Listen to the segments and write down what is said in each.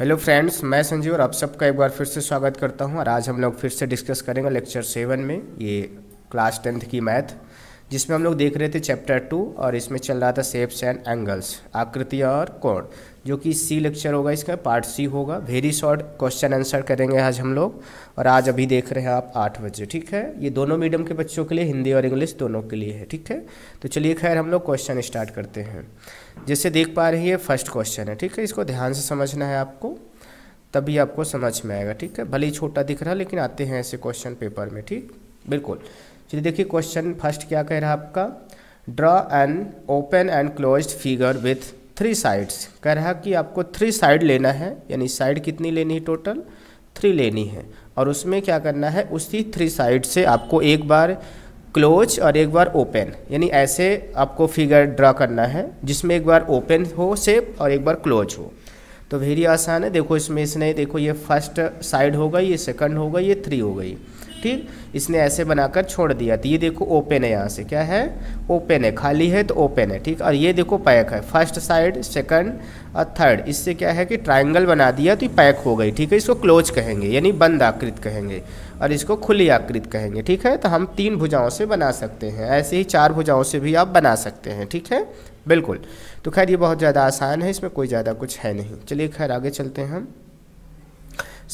Hello friends मैं संजीव और आप सबका एक बार फिर से स्वागत करता हूं और आज हम लोग फिर से डिस्कस करेंगे लेक्चर सेवन में ये क्लास टेंथ की मैथ जिसमें हम लोग देख रहे थे चैप्टर टू और इसमें चल रहा था सेप्स एंड एंगल्स आकृति और कोण जो कि सी लेक्चर होगा इसका पार्ट सी होगा वेरी शॉर्ट क्वेश्चन आंसर करेंगे आज हम लोग और आज अभी देख रहे हैं आप आठ बजे ठीक है ये दोनों मीडियम के बच्चों के लिए हिंदी और इंग्लिश दोनों के लिए है ठीक है तो चलिए खैर हम लोग क्वेश्चन स्टार्ट करते हैं जैसे देख पा रही है फर्स्ट क्वेश्चन है ठीक है इसको ध्यान से समझना है आपको तभी आपको समझ में आएगा ठीक है भले ही छोटा दिख रहा लेकिन आते हैं ऐसे क्वेश्चन पेपर में ठीक बिल्कुल चलिए देखिए क्वेश्चन फर्स्ट क्या कह रहा है आपका draw an open and close figure with three sides कह रहा है कि आपको थ्री साइड लेना है यानी साइड कितनी लेनी है टोटल थ्री लेनी है और उसमें क्या करना है उसी थ्री साइड से आपको एक बार क्लोज और एक बार ओपन यानी ऐसे आपको फिगर ड्रा करना है जिसमें एक बार ओपन हो सेप और एक बार क्लोज हो तो वेरी आसान है देखो इसमें इसने देखो ये फर्स्ट साइड होगा ये सेकंड होगा ये थ्री हो गई ठीक इसने ऐसे बनाकर छोड़ दिया तो ये देखो ओपन है यहाँ से क्या है ओपन है खाली है तो ओपन है ठीक और ये देखो पैक है फर्स्ट साइड सेकंड और थर्ड इससे क्या है कि ट्रायंगल बना दिया तो ये पैक हो गई ठीक है इसको क्लोज कहेंगे यानी बंद आकृत कहेंगे और इसको खुली आकृत कहेंगे ठीक है तो हम तीन भुजाओं से बना सकते हैं ऐसे ही चार भुजाओं से भी आप बना सकते हैं ठीक है बिल्कुल तो खैर ये बहुत ज़्यादा आसान है इसमें कोई ज़्यादा कुछ है नहीं चलिए खैर आगे चलते हैं हम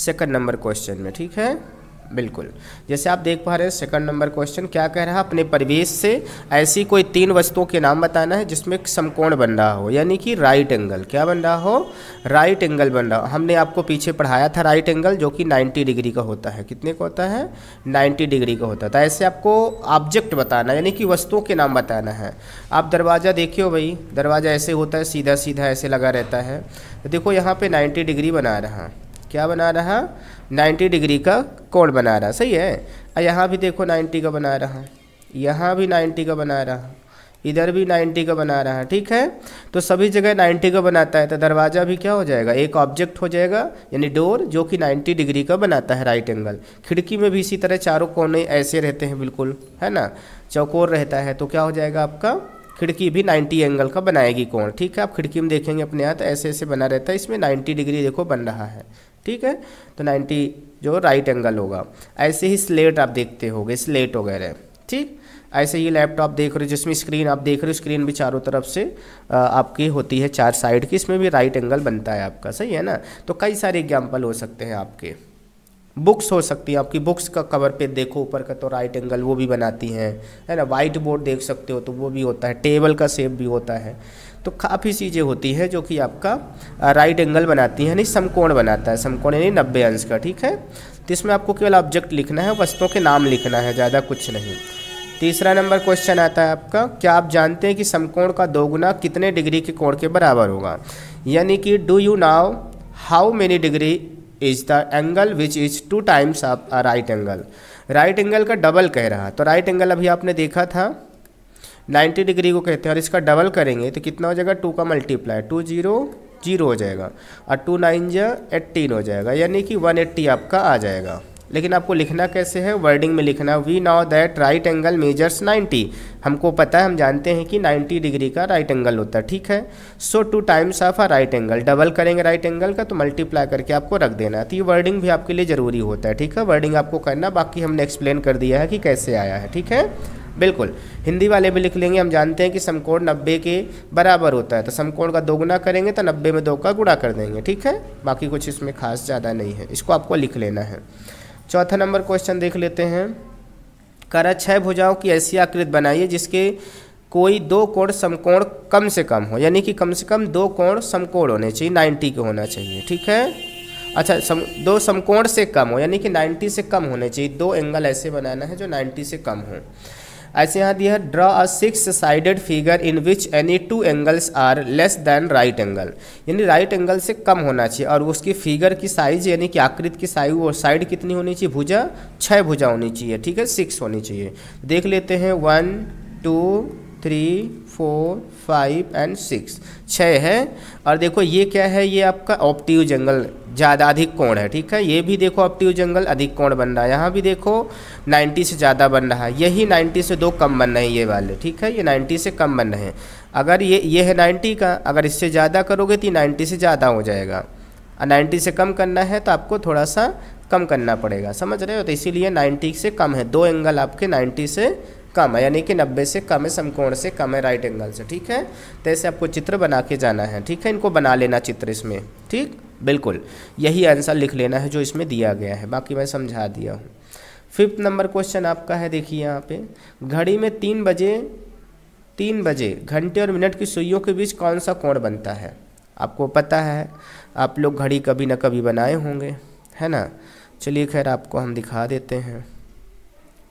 सेकंड नंबर क्वेश्चन में ठीक है बिल्कुल जैसे आप देख पा रहे हैं सेकंड नंबर क्वेश्चन क्या कह रहा है अपने परिवेश से ऐसी कोई तीन वस्तुओं के नाम बताना है जिसमें समकोण बन रहा हो यानी कि राइट एंगल क्या बन रहा हो राइट एंगल बन रहा हो हमने आपको पीछे पढ़ाया था राइट एंगल जो कि 90 डिग्री का होता है कितने का होता है नाइन्टी डिग्री का होता था तो ऐसे आपको ऑब्जेक्ट बताना यानी कि वस्तुओं के नाम बताना है आप दरवाज़ा देखियो भाई दरवाज़ा ऐसे होता है सीधा सीधा ऐसे लगा रहता है तो देखो यहाँ पर नाइन्टी डिग्री बना रहा है क्या बना रहा 90 डिग्री का कोण बना रहा सही है और यहाँ भी देखो 90 का बना रहा यहाँ भी 90 का बना रहा इधर भी 90 का बना रहा ठीक है तो सभी जगह 90 का बनाता है तो दरवाज़ा भी क्या हो जाएगा एक ऑब्जेक्ट हो जाएगा यानी डोर जो कि 90 डिग्री का बनाता है राइट एंगल खिड़की में भी इसी तरह चारों कोने ऐसे रहते हैं बिल्कुल है ना चौकोर रहता है तो क्या हो जाएगा आपका खिड़की भी 90 एंगल का बनाएगी कोण ठीक है आप खिड़की में देखेंगे अपने हाथ ऐसे ऐसे बना रहता है इसमें 90 डिग्री देखो बन रहा है ठीक है तो 90 जो राइट एंगल होगा ऐसे ही स्लेट आप देखते हो स्लेट वगैरह ठीक ऐसे ही लैपटॉप देख रहे हो जिसमें स्क्रीन आप देख रहे हो स्क्रीन भी चारों तरफ से आपकी होती है चार साइड की इसमें भी राइट एंगल बनता है आपका सही है ना तो कई सारे एग्जाम्पल हो सकते हैं आपके बुक्स हो सकती है आपकी बुक्स का कवर पे देखो ऊपर का तो राइट एंगल वो भी बनाती हैं है ना वाइट बोर्ड देख सकते हो तो वो भी होता है टेबल का सेप भी होता है तो काफ़ी चीज़ें होती हैं जो कि आपका राइट एंगल बनाती हैं यानी समकोण बनाता है समकोण यानी नब्बे अंश का ठीक है तो इसमें आपको केवल ऑब्जेक्ट लिखना है वस्तुओं के नाम लिखना है ज़्यादा कुछ नहीं तीसरा नंबर क्वेश्चन आता है आपका क्या आप जानते हैं कि समकोण का दोगुना कितने डिग्री के कोण के बराबर होगा यानी कि do you know how many degree is the angle which is two times a right angle right angle का डबल कह रहा तो राइट एंगल अभी आपने देखा था 90 डिग्री को कहते हैं और इसका डबल करेंगे तो कितना हो जाएगा टू का मल्टीप्लाई टू जीरो जीरो हो जाएगा और टू नाइन जो एट्टीन हो जाएगा यानी कि वन एट्टी आपका आ जाएगा लेकिन आपको लिखना कैसे है वर्डिंग में लिखना we know that right angle measures 90 हमको पता है हम जानते हैं कि 90 डिग्री का राइट एंगल होता है ठीक है so two times of a right angle double करेंगे राइट एंगल का तो मल्टीप्लाई करके आपको रख देना है तो ये वर्डिंग भी आपके लिए ज़रूरी होता है ठीक है वर्डिंग आपको करना बाकी हमने एक्सप्लेन कर दिया है कि कैसे आया है ठीक है बिल्कुल हिंदी वाले भी लिख लेंगे हम जानते हैं कि समकोण नब्बे के बराबर होता है तो समकोण का दोगुना करेंगे तो नब्बे में दो का गुणा कर देंगे ठीक है बाकी कुछ इसमें खास ज़्यादा नहीं है इसको आपको लिख लेना है चौथा नंबर क्वेश्चन देख लेते हैं करा छह भुजाओं की ऐसी आकृत बनाइए जिसके कोई दो कोण समकोण कम से कम हो यानी कि कम से कम दो कोण समकोण होने चाहिए नाइन्टी के होना चाहिए ठीक है अच्छा सम दो समकोण से कम हो यानी कि नाइन्टी से कम होने चाहिए दो एंगल ऐसे बनाना है जो नाइन्टी से कम हो ऐसे यहाँ दिया draw a six sided figure in which any two angles are less than right angle यानी राइट एंगल से कम होना चाहिए और उसकी फिगर की साइज यानी कि आकृति की साइज और साइड कितनी होनी चाहिए भुजा छः भुजा होनी चाहिए ठीक है सिक्स होनी चाहिए देख लेते हैं one two three four five and six छः है और देखो ये क्या है ये आपका ऑप्टिव जंगल ज़्यादा अधिक कोण है ठीक है ये भी देखो ऑप्टिव जंगल अधिक कोण बन रहा है यहाँ भी देखो 90 से ज़्यादा बन रहा है यही 90 से दो कम बन रहे हैं ये वाले ठीक है ये 90 से कम बन रहे हैं अगर ये ये है 90 का अगर इससे ज़्यादा करोगे तो नाइन्टी से ज़्यादा हो जाएगा और नाइन्टी से कम करना है तो आपको थोड़ा सा कम करना पड़ेगा समझ रहे हो तो इसीलिए 90 से कम है दो एंगल आपके 90 से कम है यानी कि 90 से कम है समकोण से कम है राइट एंगल से ठीक है तो ऐसे आपको चित्र बना के जाना है ठीक है इनको बना लेना चित्र इसमें ठीक बिल्कुल यही आंसर लिख लेना है जो इसमें दिया गया है बाकी मैं समझा दिया हूँ फिफ्थ नंबर क्वेश्चन आपका है देखिए यहाँ पे घड़ी में तीन बजे तीन बजे घंटे और मिनट की सुइयों के बीच कौन सा कोण बनता है आपको पता है आप लोग घड़ी कभी ना कभी बनाए होंगे है ना चलिए खैर आपको हम दिखा देते हैं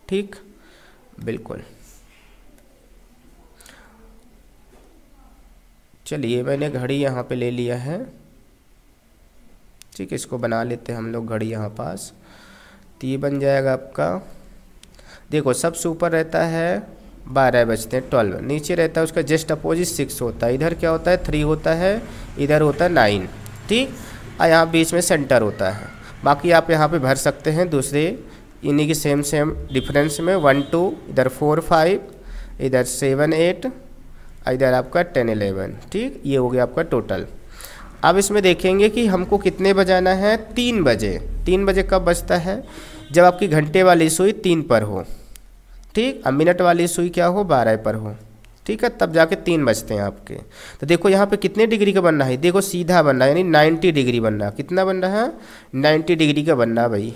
ठीक बिल्कुल चलिए मैंने घड़ी यहाँ पे ले लिया है ठीक है इसको बना लेते हैं हम लोग घड़ी यहाँ पास तो ये बन जाएगा आपका देखो सबसे ऊपर रहता है बारह बजते हैं ट्वेल्व नीचे रहता है उसका जस्ट अपोजिट सिक्स होता है इधर क्या होता है थ्री होता है इधर होता है नाइन ठीक और यहाँ बीच में सेंटर होता है बाकी आप यहाँ पे भर सकते हैं दूसरे इन्हीं की सेम सेम डिफरेंस में वन टू इधर फोर फाइव इधर सेवन एट इधर आपका टेन एलेवन ठीक ये हो गया आपका टोटल अब इसमें देखेंगे कि हमको कितने बजाना है तीन बजे तीन बजे कब बजता है जब आपकी घंटे वाली सुई तीन पर हो ठीक अब मिनट वाली सुई क्या हो बारह पर हो ठीक है तब जाके तीन बजते हैं आपके तो देखो यहाँ पे कितने डिग्री का बनना है देखो सीधा बनना है यानी नाइन्टी डिग्री बनना कितना बन रहा है नाइन्टी डिग्री का बनना भाई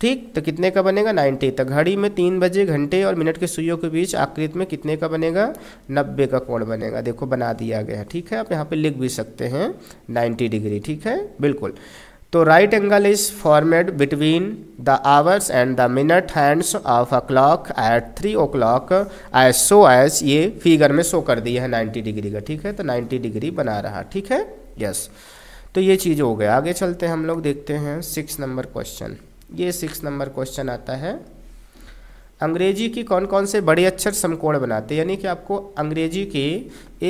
ठीक तो कितने का बनेगा 90 तो घड़ी में तीन बजे घंटे और मिनट के सुइयों के बीच आकृत में कितने का बनेगा 90 का कोण बनेगा देखो बना दिया गया ठीक है आप यहाँ पे लिख भी सकते हैं 90 डिग्री ठीक है बिल्कुल तो right angle is formed between the hours and the minute hands of a clock at three o'clock as so as ये फिगर में शो कर दिया है नाइन्टी डिग्री का ठीक है तो नाइन्टी डिग्री बना रहा ठीक है यस yes. तो ये चीज़ हो गया आगे चलते हैं हम लोग देखते हैं सिक्स नंबर क्वेश्चन ये सिक्स नंबर क्वेश्चन आता है अंग्रेजी की कौन कौन से बड़े अक्षर समकोण बनाते हैं यानी कि आपको अंग्रेजी के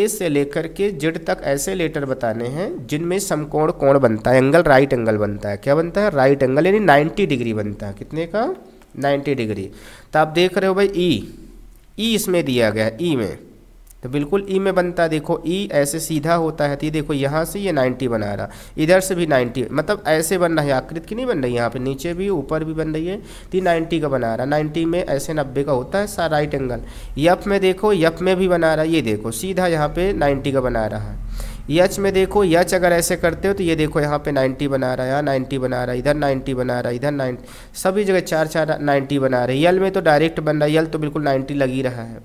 ए से लेकर के जेड तक ऐसे लेटर बताने हैं जिनमें समकोण कोण बनता है एंगल राइट एंगल बनता है क्या बनता है राइट एंगल यानी 90 डिग्री बनता है कितने का 90 डिग्री तो आप देख रहे हो भाई ई e। ई e इसमें दिया गया ई e में तो बिल्कुल ई e में बनता है देखो ई e ऐसे सीधा होता है तो ये देखो यहाँ से ये 90 बना रहा इधर से भी 90 मतलब ऐसे बन रहा है आकृत की नहीं बन रही यहाँ पे नीचे भी ऊपर भी बन रही है तो ये नाइन्टी का बना रहा नाइन्टी में ऐसे नब्बे का होता है सारा राइट एंगल यफ में देखो यफ में भी बना रहा ये देखो सीधा यहाँ पे नाइन्टी का बना रहा है यच में देखो यच अगर ऐसे करते हो तो ये देखो यहाँ पे 90 बना रहा है यहाँ 90 बना रहा है इधर 90 बना रहा है इधर 90 सभी जगह चार चार 90 बना रहे यल में तो डायरेक्ट बन रहा है यल तो बिल्कुल 90 लग ही रहा है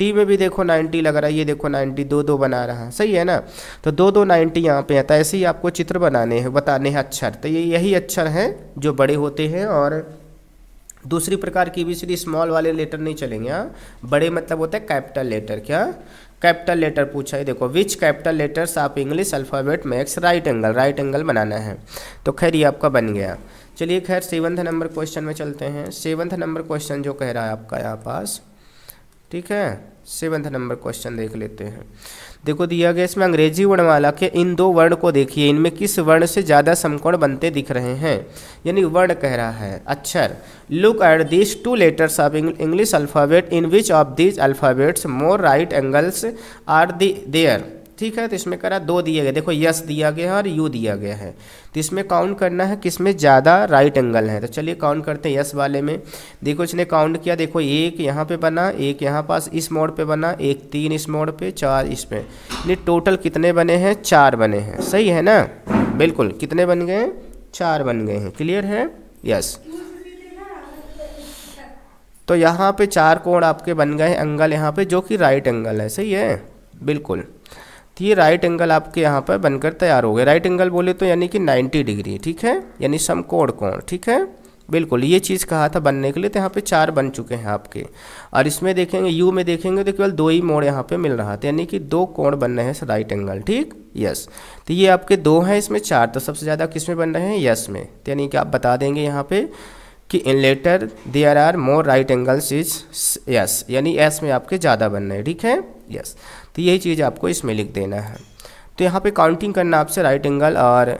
टी में भी देखो 90 लग रहा है ये देखो 90 दो दो बना रहा है सही है ना तो दो दो 90 यहाँ पे आता है तो ऐसे ही आपको चित्र बनाने हैं बताने हैं अक्षर तो ये यही अक्षर हैं जो बड़े होते हैं और दूसरी प्रकार की भी सी स्मॉल वाले लेटर नहीं चलेंगे यहाँ बड़े मतलब होते हैं कैपिटल लेटर क्या कैपिटल लेटर पूछा है देखो विच कैपिटल लेटर्स आप English alphabet makes right angle right angle बनाना है तो खैर ये आपका बन गया चलिए खैर सेवंथ नंबर क्वेश्चन में चलते हैं सेवंथ नंबर क्वेश्चन जो कह रहा है आपका यहाँ पास ठीक है सेवन्थ नंबर क्वेश्चन देख लेते हैं देखो दिया गया इसमें अंग्रेजी वर्णमाला के इन दो वर्ण को देखिए इनमें किस वर्ण से ज़्यादा समकोण बनते दिख रहे हैं यानी वर्ण कह रहा है अक्षर look at this two letters of English alphabet in which of these alphabets more right angles are there ठीक है तो इसमें करा दो दिए गए देखो यस दिया गया है और यू दिया गया है तो इसमें काउंट करना है किसमें ज़्यादा राइट एंगल है तो चलिए काउंट करते हैं यस वाले में देखो इसने काउंट किया देखो एक यहाँ पे बना एक यहाँ पास इस मोड़ पे बना एक तीन इस मोड़ पे चार इस पे यानी टोटल कितने बने हैं चार बने हैं सही है ना बिल्कुल कितने बन गए चार बन गए हैं क्लियर है यस तो यहाँ पे चार कोण आपके बन गए एंगल यहाँ पे जो कि राइट एंगल है सही है बिल्कुल तो ये राइट एंगल आपके यहाँ पर बनकर तैयार हो गए राइट एंगल बोले तो यानी कि 90 डिग्री ठीक है यानी समकोण कोण ठीक है बिल्कुल ये चीज़ कहा था बनने के लिए तो यहाँ पे चार बन चुके हैं आपके और इसमें देखेंगे यू में देखेंगे तो केवल दो ही मोड़ यहाँ पे मिल रहा था यानी कि दो कोण बन रहे हैं राइट एंगल ठीक यस तो ये आपके दो हैं इसमें चार तो सबसे ज़्यादा किस में बन रहे हैं यस में तो यानी कि आप बता देंगे यहाँ पे कि in letter there are more right angles is yes यानी एस में आपके ज़्यादा बन रहे हैं ठीक है यस yes. तो यही चीज़ आपको इसमें लिख देना है तो यहाँ पे काउंटिंग करना आपसे राइट एंगल और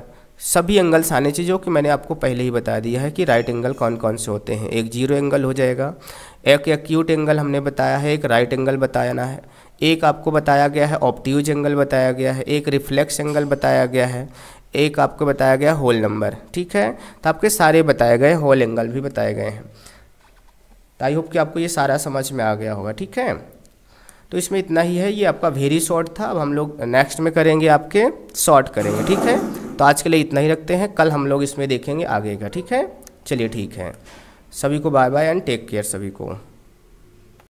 सभी एंगल्स आने चाहिए जो कि मैंने आपको पहले ही बता दिया है कि राइट एंगल कौन कौन से होते हैं एक जीरो एंगल हो जाएगा एक एक्यूट एंगल हमने बताया है एक राइट एंगल बताना है एक आपको बताया गया है ऑप्टिज एंगल बताया गया है एक रिफ्लेक्स एंगल बताया गया है एक आपको बताया गया होल नंबर ठीक है तो आपके सारे बताए गए होल एंगल भी बताए गए हैं तो आई होप कि आपको ये सारा समझ में आ गया होगा ठीक है तो इसमें इतना ही है ये आपका वेरी शॉर्ट था अब हम लोग नेक्स्ट में करेंगे आपके शॉर्ट करेंगे ठीक है तो आज के लिए इतना ही रखते हैं कल हम लोग इसमें देखेंगे आगे का ठीक है चलिए ठीक है सभी को bye bye and take care सभी को